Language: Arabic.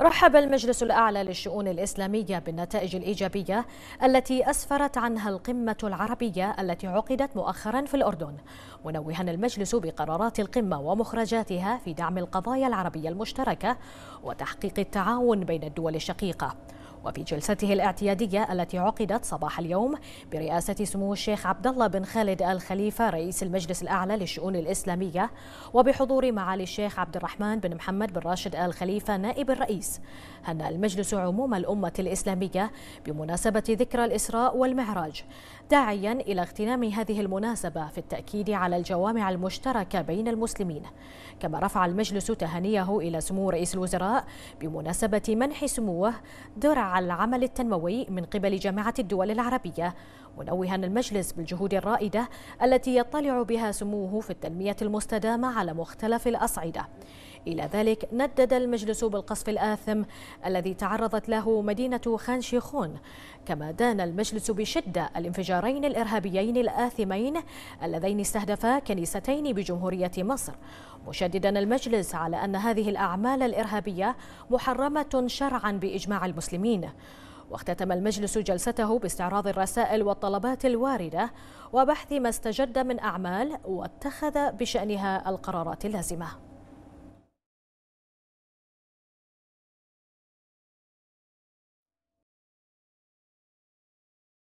رحب المجلس الأعلى للشؤون الإسلامية بالنتائج الإيجابية التي أسفرت عنها القمة العربية التي عقدت مؤخرا في الأردن منوها المجلس بقرارات القمة ومخرجاتها في دعم القضايا العربية المشتركة وتحقيق التعاون بين الدول الشقيقة وفي جلسته الاعتيادية التي عقدت صباح اليوم برئاسة سمو الشيخ عبد الله بن خالد آل خليفة رئيس المجلس الأعلى للشؤون الإسلامية وبحضور معالي الشيخ عبد الرحمن بن محمد بن راشد آل خليفة نائب الرئيس هنأ المجلس عموم الأمة الإسلامية بمناسبة ذكرى الإسراء والمعراج داعيا إلى اغتنام هذه المناسبة في التأكيد على الجوامع المشتركة بين المسلمين كما رفع المجلس تهنيه إلى سمو رئيس الوزراء بمناسبة منح سموه درع العمل التنموي من قبل جامعة الدول العربية منوها المجلس بالجهود الرائدة التي يطلع بها سموه في التنمية المستدامة على مختلف الأصعدة إلى ذلك ندد المجلس بالقصف الآثم الذي تعرضت له مدينة خان شيخون كما دان المجلس بشدة الانفجارين الإرهابيين الآثمين اللذين استهدفا كنيستين بجمهورية مصر مشددا المجلس على أن هذه الأعمال الإرهابية محرمة شرعا بإجماع المسلمين المدينة واختتم المجلس جلسته باستعراض الرسائل والطلبات الواردة وبحث ما استجد من أعمال واتخذ بشأنها القرارات اللازمة